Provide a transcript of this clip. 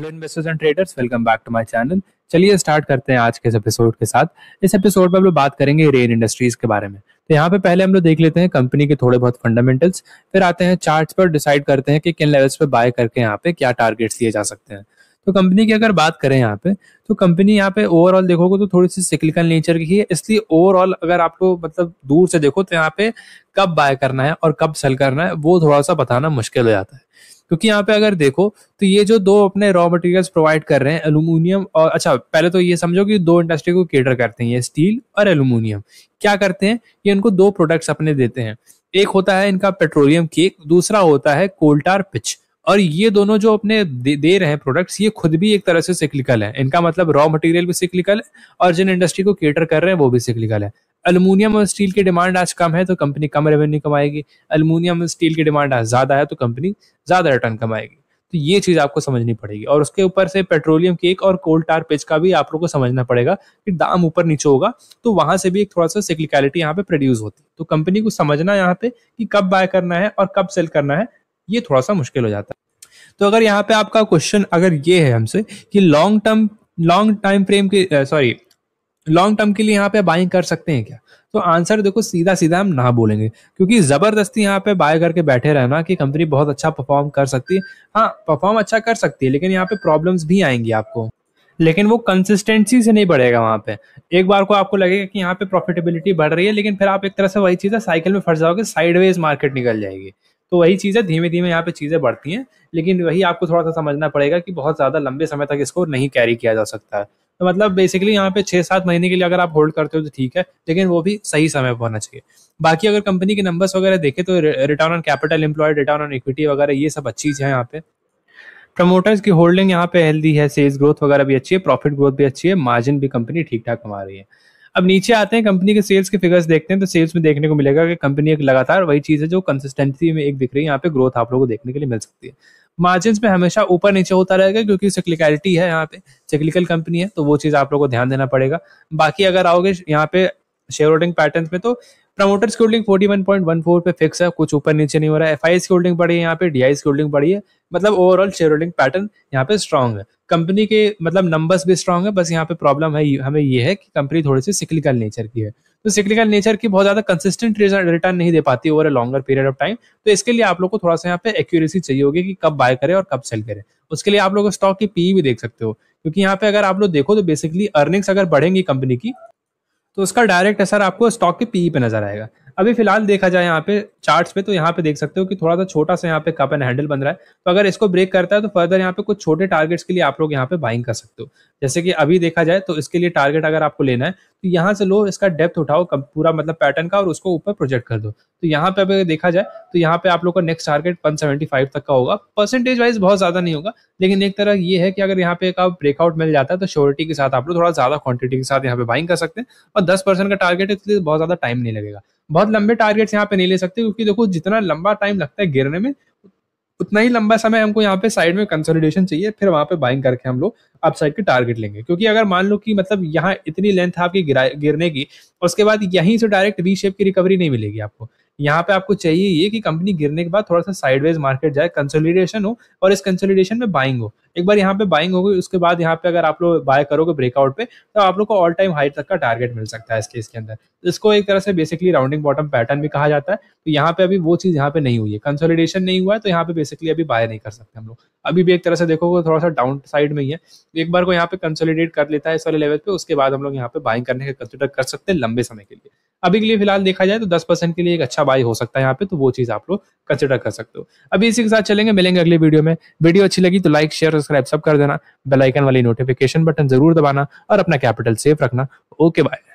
hello investors and traders welcome back to my channel चलिए start करते हैं आज के इस एपिसोड के साथ इस एपिसोड में हम लोग बात करेंगे रेन इंडस्ट्रीज के बारे में तो यहाँ पे पहले हम लोग देख लेते हैं कंपनी के थोड़े बहुत फंडामेंटल्स फिर आते हैं चार्ट्स पर डिसाइड करते हैं कि किन लेवल्स पर बाय करके यहाँ पे क्या टारगेट्स दिए जा सकते हैं तो कंपनी की अगर बात करें यहाँ पे तो कंपनी यहाँ पे ओवरऑल देखोगे तो थोड़ी सी सिक्लिकल नेचर की है इसलिए ओवरऑल अगर आपको मतलब दूर से देखो तो यहाँ पे कब बाय करना है और कब सेल करना है वो थोड़ा सा बताना मुश्किल हो जाता है क्योंकि यहाँ पे अगर देखो तो ये जो दो अपने रॉ मटेरियल्स प्रोवाइड कर रहे हैं एलुमिनियम और अच्छा पहले तो ये समझो कि दो इंडस्ट्री को केटर करते हैं ये स्टील और एलुमिनियम क्या करते हैं ये इनको दो प्रोडक्ट्स अपने देते हैं एक होता है इनका पेट्रोलियम केक दूसरा होता है कोल्टार पिच और ये दोनों जो अपने दे, दे रहे हैं प्रोडक्ट्स ये खुद भी एक तरह से सिक्लिकल है इनका मतलब रॉ मटेरियल भी सिक्लिकल है और जिन इंडस्ट्री को केटर कर रहे हैं वो भी सिक्लिकल है अलमूनियम और स्टील की डिमांड आज कम है तो कंपनी कम रेवेन्यू कमाएगी अलमूनियम और स्टील की डिमांड आज ज़्यादा है तो कंपनी ज़्यादा रिटर्न कमाएगी तो ये चीज़ आपको समझनी पड़ेगी और उसके ऊपर से पेट्रोलियम केक और कोल टार पेज का भी आप लोग को समझना पड़ेगा कि दाम ऊपर नीचे होगा तो वहां से भी एक थोड़ा सा सिक्लिकलिटी यहाँ पे प्रोड्यूस होती है तो कंपनी को समझना यहाँ पे कि कब बाय करना है और कब सेल करना है ये थोड़ा सा मुश्किल हो जाता है तो अगर यहाँ पे आपका क्वेश्चन अगर ये है हमसे कि long term long time frame के सॉरी लॉन्ग टर्म के लिए यहाँ पे बाइंग कर सकते हैं क्या तो आंसर देखो सीधा सीधा हम ना बोलेंगे क्योंकि जबरदस्ती यहाँ पे बाय करके बैठे रहना कि कंपनी बहुत अच्छा परफॉर्म कर सकती है हाँ परफॉर्म अच्छा कर सकती है लेकिन यहाँ पे प्रॉब्लम्स भी आएंगी आपको लेकिन वो कंसिस्टेंसी से नहीं बढ़ेगा वहाँ पे एक बार को आपको लगेगा कि यहाँ पे प्रॉफिटेबिलिटी बढ़ रही है लेकिन फिर आप एक तरह से वही चीज़ है साइकिल में फंस जाओगे साइडवेज मार्केट निकल जाएगी तो वही चीज़ें धीमे धीमे यहाँ पे चीज़ें बढ़ती हैं लेकिन वही आपको थोड़ा सा समझना पड़ेगा कि बहुत ज़्यादा लंबे समय तक इसको नहीं कैरी किया जा सकता है तो मतलब बेसिकली यहाँ पे छह सात महीने के लिए अगर आप होल्ड करते हो तो ठीक है लेकिन वो भी सही समय पर होना चाहिए बाकी अगर कंपनी के नंबर्स वगैरह देखे तो return on capital employed return on equity वगैरह ये सब अच्छी चीज़ है यहाँ पे प्रमोटर्स की होल्डिंग यहाँ पे हेल्दी है सेल्स ग्रोथ वगैरह भी अच्छी है प्रॉफिट ग्रोथ भी अच्छी है मार्जिन भी कंपनी ठीक ठाक कमा रही है अब नीचे आते हैं कंपनी के सेल्स के फिगर्स देखते हैं तो सेल्स में देखने को मिलेगा कि कंपनी एक लगातार वही चीज़ है जो कंसिस्टेंसी में एक दिख रही है यहाँ पे ग्रोथ आप लोगों को देखने के लिए मिल सकती है मार्जिन में हमेशा ऊपर नीचे होता रहेगा क्योंकि सिक्लिकलिटी है यहाँ पे सिक्लिकल कंपनी है तो वो चीज आप लोग को ध्यान देना पड़ेगा बाकी अगर आओगे यहाँ पे शेयर होल्डिंग पैटर्न में तो प्रमोटर्स की होल्डिंग 41.14 पे फिक्स है कुछ ऊपर नीचे नहीं हो रहा है एफ की होल्डिंग बढ़ी है यहाँ पे डी की होल्डिंग बढ़ी है मतलब ओवरऑल शेयर होल्डिंग पैटर्न यहाँ पे स्ट्रॉन्ग है कंपनी के मतलब नंबर्स भी स्ट्रॉन्ग है बस यहाँ पे प्रॉब्लम है हमें ये है कि कंपनी थोड़ी सी सिक्लिकल नेचर की है तो सिक्लिकल नेचर की बहुत ज्यादा कंसिस्टेंट रिटर्न नहीं दे पाती over a longer period of time तो इसके लिए आप लोग को थोड़ा सा यहाँ पे एक्यूरेसी चाहिए होगी कि कब बाय करें और कब सेल करें उसके लिए आप लोग स्टॉक की पीई e भी देख सकते हो क्योंकि यहाँ पे अगर आप लोग देखो तो बेसिकली अर्निंग्स अगर बढ़ेंगी कंपनी की तो उसका डायरेक्ट असर आपको स्टॉक के पीई e पे नजर आएगा अभी फिलहाल देखा जाए यहाँ पे चार्ट्स पे तो यहाँ पे देख सकते हो कि थोड़ा सा छोटा सा यहाँ पे कप एंड हैंडल बन रहा है तो अगर इसको ब्रेक करता है तो फर्दर यहाँ पे कुछ छोटे टारगेट्स के लिए आप लोग यहाँ पे बाइंग कर सकते हो जैसे कि अभी देखा जाए तो इसके लिए टारगेट अगर आपको लेना है तो यहाँ से लो इसका डेप्थ उठाओ पूरा मतलब पैटर्न का और उसको ऊपर प्रोजेक्ट कर दो तो यहाँ पे अगर देखा जाए तो यहाँ पे आप लोग का नेक्स्ट टारगेट वन तक का होगा परसेंटेज वाइज बहुत ज्यादा नहीं होगा लेकिन एक तरह ये है कि अगर यहाँ पे एक ब्रेकआउट मिल जाता है तो श्योरिटी के साथ आप लोग थोड़ा ज्यादा क्वांटिटी के साथ यहाँ पे बाइंग कर सकते हैं और दस का टारगेट है तो इसलिए बहुत ज्यादा टाइम नहीं लगेगा बहुत लंबे टारगेट्स यहाँ पे नहीं ले सकते क्योंकि देखो जितना लंबा टाइम लगता है गिरने में उतना ही लंबा समय हमको यहाँ पे साइड में कंसोलिडेशन चाहिए फिर वहां पे बाइंग करके हम लोग अप साइड के टारगेट लेंगे क्योंकि अगर मान लो कि मतलब यहाँ इतनी लेंथ आपकी गिरने की उसके बाद यहीं से डायरेक्ट वी शेप की रिकवरी नहीं मिलेगी आपको यहाँ पे आपको चाहिए ये कि कंपनी गिरने के बाद थोड़ा सा साइडवेज मार्केट जाए कंसोलिडेशन हो और इस कंसोलिडेशन में बाइंग हो एक बार यहाँ पे बाइंग होगी उसके बाद यहाँ पे अगर आप लोग बाय करोगे ब्रेकआउट पे तो आप लोग को ऑल टाइम हाई तक का टारगेट मिल सकता है इस केस के अंदर तो इसको एक तरह से बेसिकली राउंडिंग बॉटम पैटर्न भी कहा जाता है तो यहाँ पे अभी वो चीज़ यहाँ पे नहीं हुई है कंसोलिडेशन नहीं हुआ है तो यहाँ पे बेसिकली अभी बाय नहीं कर सकते हम लोग अभी भी एक तरह से देखोगे थोड़ा सा डाउन साइड में ही है एक बार को यहाँ पे कंसोलिडेट कर लेता है इस वाले लेवल पे उसके बाद हम लोग यहाँ पे बाइंग करने का कंसिडर कर सकते हैं लंबे समय के लिए अभी के लिए फिलहाल देखा जाए तो दस परसेंट के लिए एक अच्छा बाई हो सकता है यहाँ पे तो वो चीज आप लोग कंसिडर कर सकते हो अभी इसी के साथ चलेंगे मिलेंगे अगले वीडियो में वीडियो अच्छी लगी तो लाइक शेयर सब्सक्राइब सब कर देना बेलाइकन वाली नोटिफिकेशन बटन जरूर दबाना और अपना कैपिटल सेफ रखना ओके बाय